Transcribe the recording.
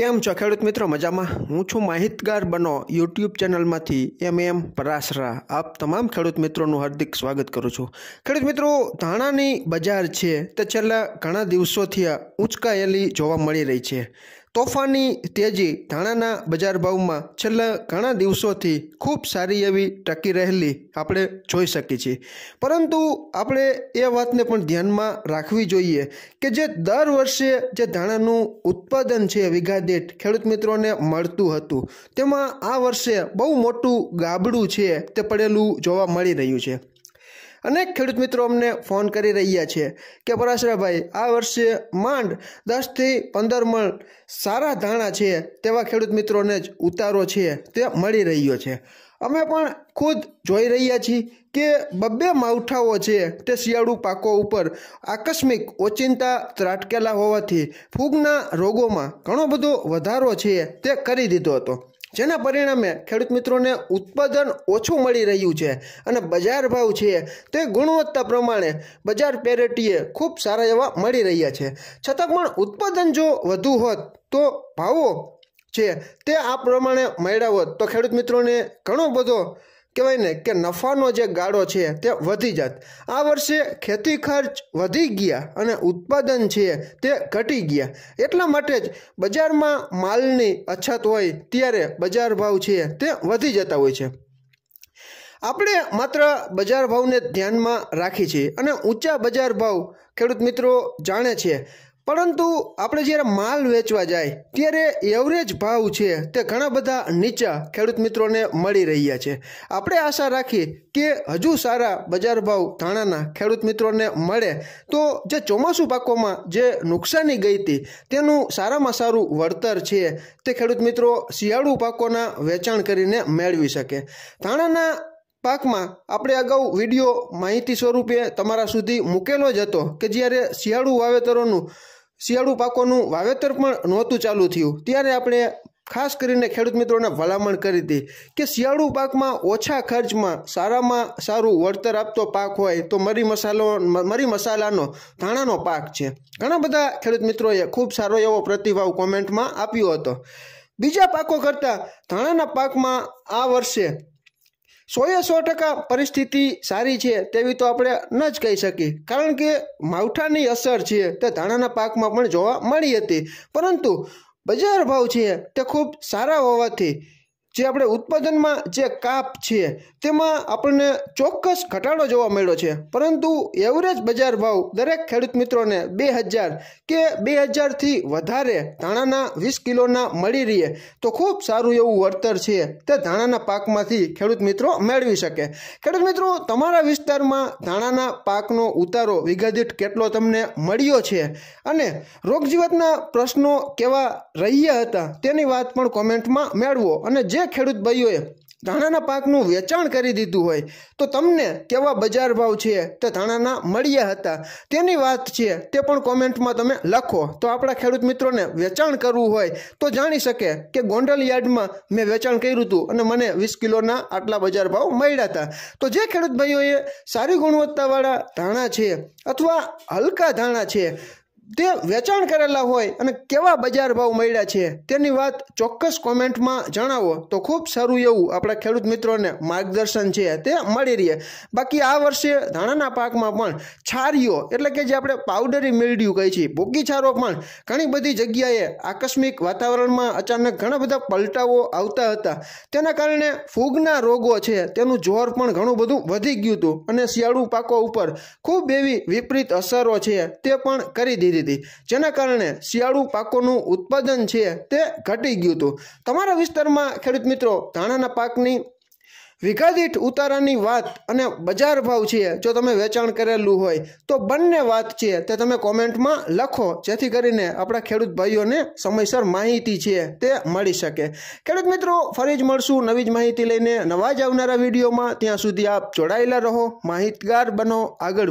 કેમ છો ખેડૂત મિત્રો મજામાં હું છું માહિતગાર બનો યુટ્યુબ ચેનલમાંથી એમ એમ પરાસરા આપ તમામ ખેડૂત મિત્રોનું હાર્દિક સ્વાગત કરું છું ખેડૂત મિત્રો ધાણાની બજાર છે તે છેલ્લા ઘણા દિવસોથી ઉંચકાયેલી જોવા મળી રહી છે તોફાની તેજી ધાણાના બજાર ભાવમાં છેલ્લા ઘણા દિવસોથી ખૂબ સારી એવી ટકી રહેલી આપણે જોઈ શકીએ છીએ પરંતુ આપણે એ વાતને પણ ધ્યાનમાં રાખવી જોઈએ કે જે દર વર્ષે જે ધાણાનું ઉત્પાદન છે વીઘા દીઠ ખેડૂત મિત્રોને મળતું હતું તેમાં આ વર્ષે બહુ મોટું ગાબડું છે તે પડેલું જોવા મળી રહ્યું છે અનેક ખેડૂત મિત્રો અમને ફોન કરી રહ્યા છે કે પરાશરાભાઈ આ વર્ષે માંડ દસથી પંદર મણ સારા ધાણા છે તેવા ખેડૂત મિત્રોને જ ઉતારો છે તે મળી રહ્યો છે અમે પણ ખુદ જોઈ રહ્યા છીએ કે બબ્બે માવઠાઓ છે તે શિયાળુ પાકો ઉપર આકસ્મિક ઓચિંતા ત્રાટકેલા હોવાથી ફૂગના રોગોમાં ઘણો બધો વધારો છે તે કરી દીધો હતો જેના પરિણામે ખેડૂત મિત્રોને ઉત્પાદન ઓછું મળી રહ્યું છે અને બજાર ભાવ છે તે ગુણવત્તા પ્રમાણે બજાર પેરેટીએ ખૂબ સારા એવા મળી રહ્યા છે છતાં પણ ઉત્પાદન જો વધુ હોત તો ભાવો છે તે આ પ્રમાણે મળ્યા હોત તો ખેડૂત મિત્રોને ઘણો બધો કહેવાય ને કે નફાનો જે ગાળો છે તે વધી જાત આ વર્ષે ખેતી ખર્ચ વધી ગયા અને ઉત્પાદન છે તે ઘટી ગયા એટલા માટે જ બજારમાં માલની અછત હોય ત્યારે બજાર ભાવ છે તે વધી જતા હોય છે આપણે માત્ર બજાર ભાવને ધ્યાનમાં રાખી છીએ અને ઊંચા બજાર ભાવ ખેડૂત મિત્રો જાણે છે પરંતુ આપણે જ્યારે માલ વેચવા જાય ત્યારે એવરેજ ભાવ છે તે ઘણા બધા નીચા ખેડૂત મિત્રોને મળી રહ્યા છે આપણે આશા રાખીએ કે હજુ સારા બજાર ભાવ ધાણાના ખેડૂત મિત્રોને મળે તો જે ચોમાસું પાકોમાં જે નુકસાની ગઈ હતી તેનું સારામાં સારું વળતર છે તે ખેડૂત મિત્રો શિયાળુ પાકોના વેચાણ કરીને મેળવી શકે ધાણાના પાકમાં આપણે અગાઉ વિડીયો માહિતી સ્વરૂપે તમારા સુધી મૂકેલો જ હતો કે જ્યારે શિયાળુ વાવેતરોનું શિયાળુ પાકોનું વાવેતર પણ નહોતું ચાલુ થયું ત્યારે આપણે ખાસ કરીને ખેડૂત મિત્રોને ભલામણ કરી હતી કે શિયાળુ પાકમાં ઓછા ખર્ચમાં સારામાં સારું વળતર આપતો પાક હોય તો મરી મસાલો મરી મસાલાનો ધાણાનો પાક છે ઘણા બધા ખેડૂત મિત્રોએ ખૂબ સારો એવો પ્રતિભાવ કોમેન્ટમાં આપ્યો હતો બીજા પાકો કરતાં ધાણાના પાકમાં આ વર્ષે સોએ સો ટકા પરિસ્થિતિ સારી છે તેવી તો આપણે ન જ કહી શકીએ કારણ કે માવઠાની અસર છે તે ધાણાના પાકમાં પણ જોવા મળી હતી પરંતુ બજાર ભાવ છે તે ખૂબ સારા હોવાથી જે આપણે ઉત્પાદનમાં જે કાપ છે તેમાં આપણને ચોક્કસ ઘટાડો જોવા મળ્યો છે પરંતુ એવરેજ બજાર ભાવ દરેક ખેડૂત મિત્રોને બે હજાર કે બે હજારથી વધારે ધાણાના વીસ કિલોના મળી રહીએ તો ખૂબ સારું એવું વળતર છે તે ધાણાના પાકમાંથી ખેડૂત મિત્રો મેળવી શકે ખેડૂત મિત્રો તમારા વિસ્તારમાં ધાણાના પાકનો ઉતારો વિગતિત કેટલો તમને મળ્યો છે અને રોગજીવતના પ્રશ્નો કેવા રહ્યા હતા તેની વાત પણ કોમેન્ટમાં મેળવો અને જે ખેડૂત ભાઈઓએ ધાણાના પાકનું વેચાણ કરી દીધું હોય તો તમને કેવા બજાર ભાવ છે તે ધાણાના મળ્યા હતા તેની વાત છે તે પણ કોમેન્ટમાં તમે લખો તો આપણા ખેડૂત મિત્રોને વેચાણ કરવું હોય તો જાણી શકે કે ગોંડલ યાર્ડમાં મેં વેચાણ કર્યું હતું અને મને વીસ કિલોના આટલા બજાર ભાવ મળ્યા હતા તો જે ખેડૂત ભાઈઓએ સારી ગુણવત્તાવાળા ધાણા છે અથવા હલકા ધાણા છે તે વેચાણ કરેલા હોય અને કેવા બજાર ભાવ મળ્યા છે તેની વાત ચોક્કસ કોમેન્ટમાં જણાવો તો ખૂબ સારું એવું આપણા ખેડૂત મિત્રોને માર્ગદર્શન છે તે મળી રહે બાકી આ વર્ષે ધાણાના પાકમાં પણ છારીઓ એટલે કે જે આપણે પાવડરી મિલ્ડ્યુ કહી છીએ ભૂકી છારો પણ ઘણી બધી જગ્યાએ આકસ્મિક વાતાવરણમાં અચાનક ઘણા બધા પલટાઓ આવતા હતા તેના કારણે ફૂગના રોગો છે તેનું જોર પણ ઘણું બધું વધી ગયું હતું અને શિયાળુ પાકો ઉપર ખૂબ એવી વિપરીત અસરો છે તે પણ કરી દીધી દીધી જેના કારણે શિયાળુ પાકોનું ઉત્પાદન છે તે ઘટી ગયું હતું તમારા વિસ્તારમાં ખેડૂત મિત્રો ધાણાના પાકની વીઘા ઉતારાની વાત અને બજાર ભાવ છે જો તમે વેચાણ કરેલું હોય તો બંને વાત છે તે તમે કોમેન્ટમાં લખો જેથી કરીને આપણા ખેડૂત ભાઈઓને સમયસર માહિતી છે તે મળી શકે ખેડૂત મિત્રો ફરી જ મળશું નવી જ માહિતી લઈને નવા જ આવનારા વિડીયોમાં ત્યાં સુધી આપ જોડાયેલા રહો માહિતગાર બનો આગળ